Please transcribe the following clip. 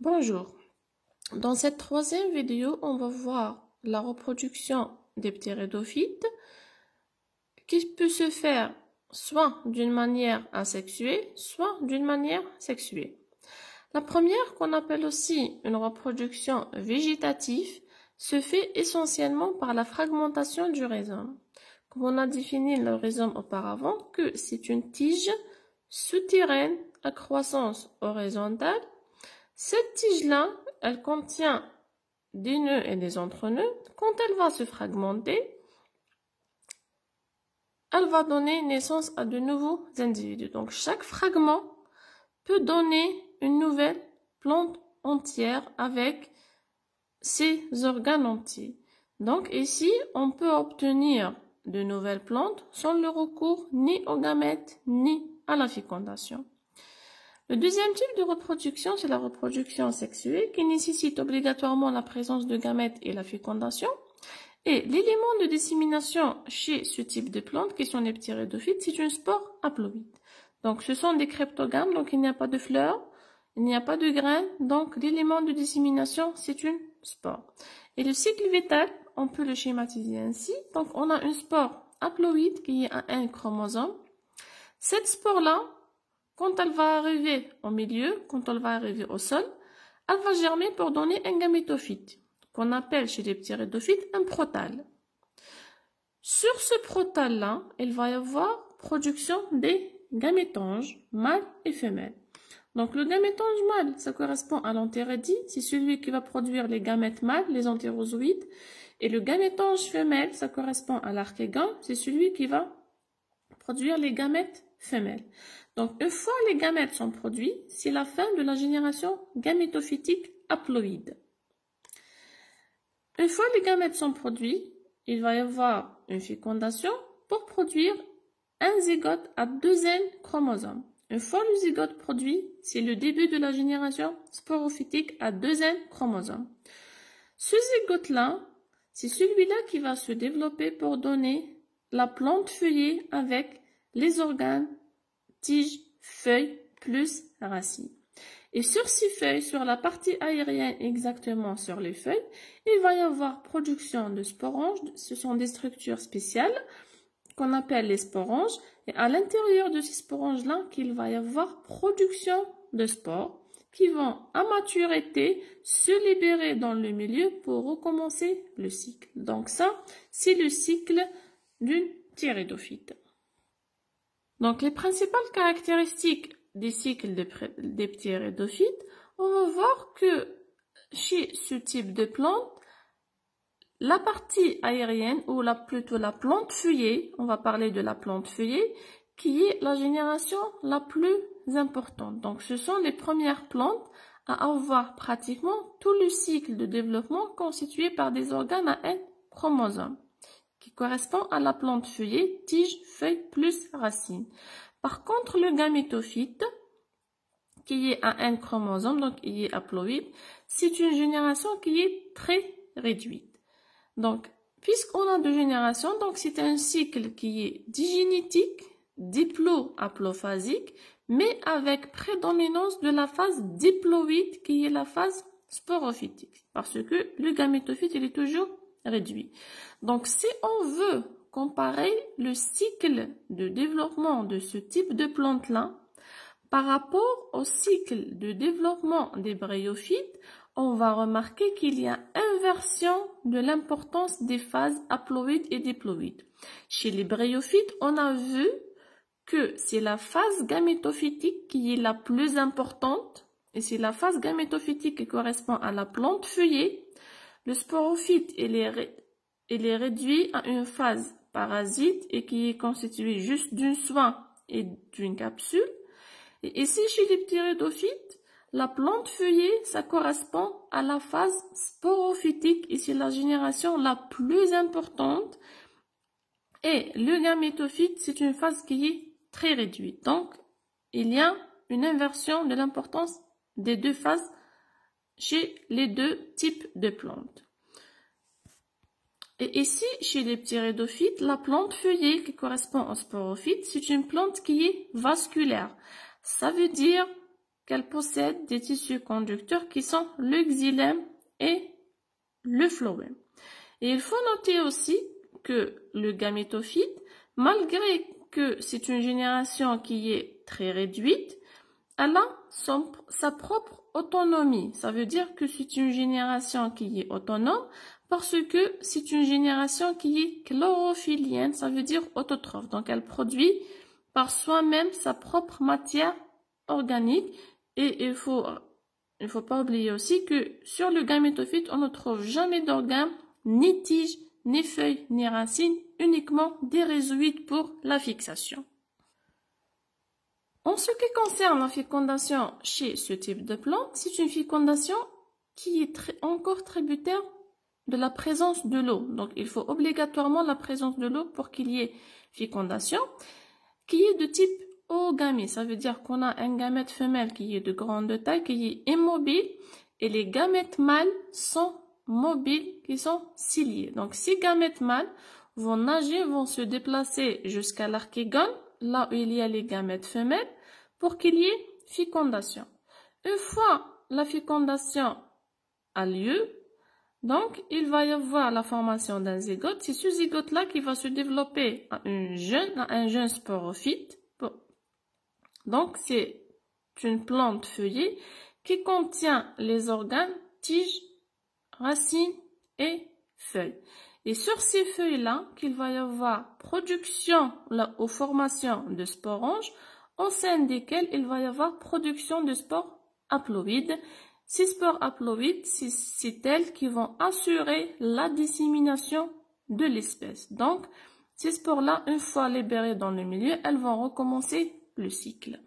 Bonjour. Dans cette troisième vidéo, on va voir la reproduction des ptéridophytes qui peut se faire soit d'une manière asexuée, soit d'une manière sexuée. La première, qu'on appelle aussi une reproduction végétative, se fait essentiellement par la fragmentation du rhizome. Comme on a défini le rhizome auparavant, que c'est une tige souterraine à croissance horizontale cette tige-là, elle contient des nœuds et des entre-nœuds. Quand elle va se fragmenter, elle va donner naissance à de nouveaux individus. Donc chaque fragment peut donner une nouvelle plante entière avec ses organes entiers. Donc ici, on peut obtenir de nouvelles plantes sans le recours ni aux gamètes ni à la fécondation. Le deuxième type de reproduction, c'est la reproduction sexuée qui nécessite obligatoirement la présence de gamètes et la fécondation. Et l'élément de dissémination chez ce type de plantes, qui sont les ptéridophytes, c'est une spore haploïde. Donc ce sont des cryptogames, donc il n'y a pas de fleurs, il n'y a pas de graines, donc l'élément de dissémination, c'est une spore. Et le cycle vital, on peut le schématiser ainsi. Donc on a une spore haploïde qui est à un chromosome. Cette spore-là, quand elle va arriver au milieu, quand elle va arriver au sol, elle va germer pour donner un gamétophyte, qu'on appelle chez les ptéridophytes un protal. Sur ce protal-là, il va y avoir production des gamétanges, mâles et femelles. Donc le gamétange mâle, ça correspond à l'entérédie, c'est celui qui va produire les gamètes mâles, les antérozoïdes, Et le gamétange femelle, ça correspond à l'archégan, c'est celui qui va produire les gamètes femelle. Donc, une fois les gamètes sont produits, c'est la fin de la génération gamétophytique haploïde. Une fois les gamètes sont produits, il va y avoir une fécondation pour produire un zygote à deux n chromosomes. Une fois le zygote produit, c'est le début de la génération sporophytique à deux n chromosomes. Ce zygote-là, c'est celui-là qui va se développer pour donner la plante feuillée avec les organes, tiges, feuilles plus racines. Et sur ces feuilles, sur la partie aérienne exactement sur les feuilles, il va y avoir production de sporanges. Ce sont des structures spéciales qu'on appelle les sporanges. Et à l'intérieur de ces sporanges-là, qu'il va y avoir production de spores qui vont à maturité se libérer dans le milieu pour recommencer le cycle. Donc ça, c'est le cycle d'une thyrédophyte. Donc, les principales caractéristiques des cycles des ptéridophytes, on va voir que chez ce type de plante, la partie aérienne, ou la, plutôt la plante feuillée, on va parler de la plante feuillée, qui est la génération la plus importante. Donc, ce sont les premières plantes à avoir pratiquement tout le cycle de développement constitué par des organes à N chromosomes qui correspond à la plante feuillée, tige, feuille plus racine. Par contre, le gamétophyte, qui est à un chromosome, donc il est haploïde, c'est une génération qui est très réduite. Donc, puisqu'on a deux générations, donc c'est un cycle qui est digénétique, diplo-haplophasique, mais avec prédominance de la phase diploïde qui est la phase sporophytique. Parce que le gamétophyte, il est toujours donc, si on veut comparer le cycle de développement de ce type de plante-là par rapport au cycle de développement des bryophytes, on va remarquer qu'il y a inversion de l'importance des phases haploïdes et diploïdes. Chez les bryophytes, on a vu que c'est la phase gamétophytique qui est la plus importante et c'est la phase gamétophytique qui correspond à la plante feuillée le sporophyte, il est, réduit à une phase parasite et qui est constituée juste d'une soie et d'une capsule. Et ici, chez les ptéridophytes, la plante feuillée, ça correspond à la phase sporophytique Ici, la génération la plus importante. Et le gamétophyte, c'est une phase qui est très réduite. Donc, il y a une inversion de l'importance des deux phases chez les deux types de plantes. Et ici, chez les ptéridophytes, la plante feuillée qui correspond aux sporophytes, c'est une plante qui est vasculaire. Ça veut dire qu'elle possède des tissus conducteurs qui sont le xylème et le phloème. Et il faut noter aussi que le gamétophyte, malgré que c'est une génération qui est très réduite, elle a sa propre autonomie. Ça veut dire que c'est une génération qui est autonome parce que c'est une génération qui est chlorophyllienne, ça veut dire autotrophe. Donc elle produit par soi-même sa propre matière organique et il faut il faut pas oublier aussi que sur le gamétophyte, on ne trouve jamais d'organes, ni tiges, ni feuilles, ni racines, uniquement des résoïdes pour la fixation. En ce qui concerne la fécondation chez ce type de plante, c'est une fécondation qui est encore tributaire de la présence de l'eau. Donc, il faut obligatoirement la présence de l'eau pour qu'il y ait fécondation, qui est de type ogamie. Ça veut dire qu'on a un gamète femelle qui est de grande taille, qui est immobile, et les gamètes mâles sont mobiles, qui sont ciliés. Donc, ces gamètes mâles vont nager, vont se déplacer jusqu'à l'archégone, là où il y a les gamètes femelles, pour qu'il y ait fécondation. Une fois la fécondation a lieu, donc il va y avoir la formation d'un zygote. C'est ce zygote-là qui va se développer à, jeune, un jeune sporophyte. Donc c'est une plante feuillée qui contient les organes, tiges, racines et feuilles. Et sur ces feuilles-là, qu'il va y avoir production ou formation de sporanges, en sein desquels il va y avoir production de spores haploïdes. Ces spores haploïdes, c'est elles qui vont assurer la dissémination de l'espèce. Donc, ces spores-là, une fois libérées dans le milieu, elles vont recommencer le cycle.